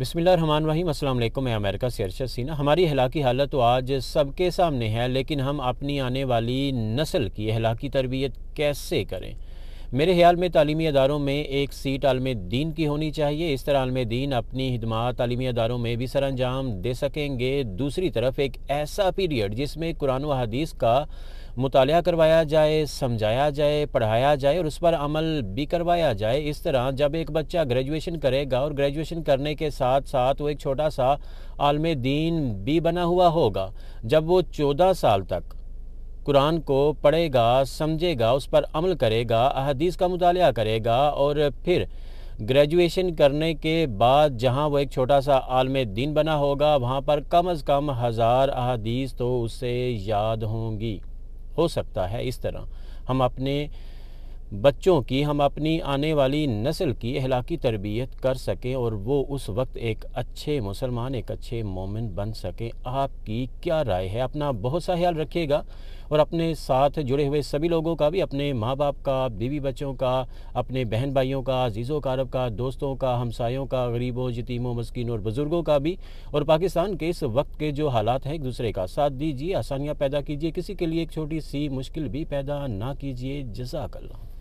बिसमीम अल्लाम मैं अमेरिका से अरशद सीना हमारी हलाकी हालत तो आज सबके सामने है लेकिन हम अपनी आने वाली नस्ल की हलाकी तरबियत कैसे करें मेरे ख्याल में तलीमी अदारों में एक सीट आलम दीन की होनी चाहिए इस तरह आलम दीन अपनी हिदमत तली अदारों में भी सर अंजाम दे सकेंगे दूसरी तरफ एक ऐसा पीरियड जिसमें कुरान हदीस का मुताल करवाया जाए समझाया जाए पढ़ाया जाए और उस पर अमल भी करवाया जाए इस तरह जब एक बच्चा ग्रेजुएशन करेगा और ग्रेजुएशन करने के साथ साथ वो एक छोटा सा आलम दीन भी बना हुआ होगा जब वो चौदह साल तक कुरान को पढ़ेगा समझेगा उस पर अमल करेगा अहदीस का मुताल करेगा और फिर ग्रेजुएशन करने के बाद जहां वो एक छोटा सा आलम दिन बना होगा वहां पर कम अज़ कम हज़ार अहदीस तो उससे याद होंगी हो सकता है इस तरह हम अपने बच्चों की हम अपनी आने वाली नस्ल की अहलाकी तरबियत कर सकें और वो उस वक्त एक अच्छे मुसलमान एक अच्छे मोमिन बन सकें आपकी क्या राय है अपना बहुत सा ख्याल रखिएगा और अपने साथ जुड़े हुए सभी लोगों का भी अपने माँ बाप का बीवी बच्चों का अपने बहन भाइयों का अजीज़ों कारब का दोस्तों का हमसायों का गरीबों यतीमों मस्किनों और बुज़ुर्गों का भी और पाकिस्तान के इस वक्त के जो हालात हैं एक दूसरे का साथ दीजिए आसानियाँ पैदा कीजिए किसी के लिए एक छोटी सी मुश्किल भी पैदा ना कीजिए जजाकल्ला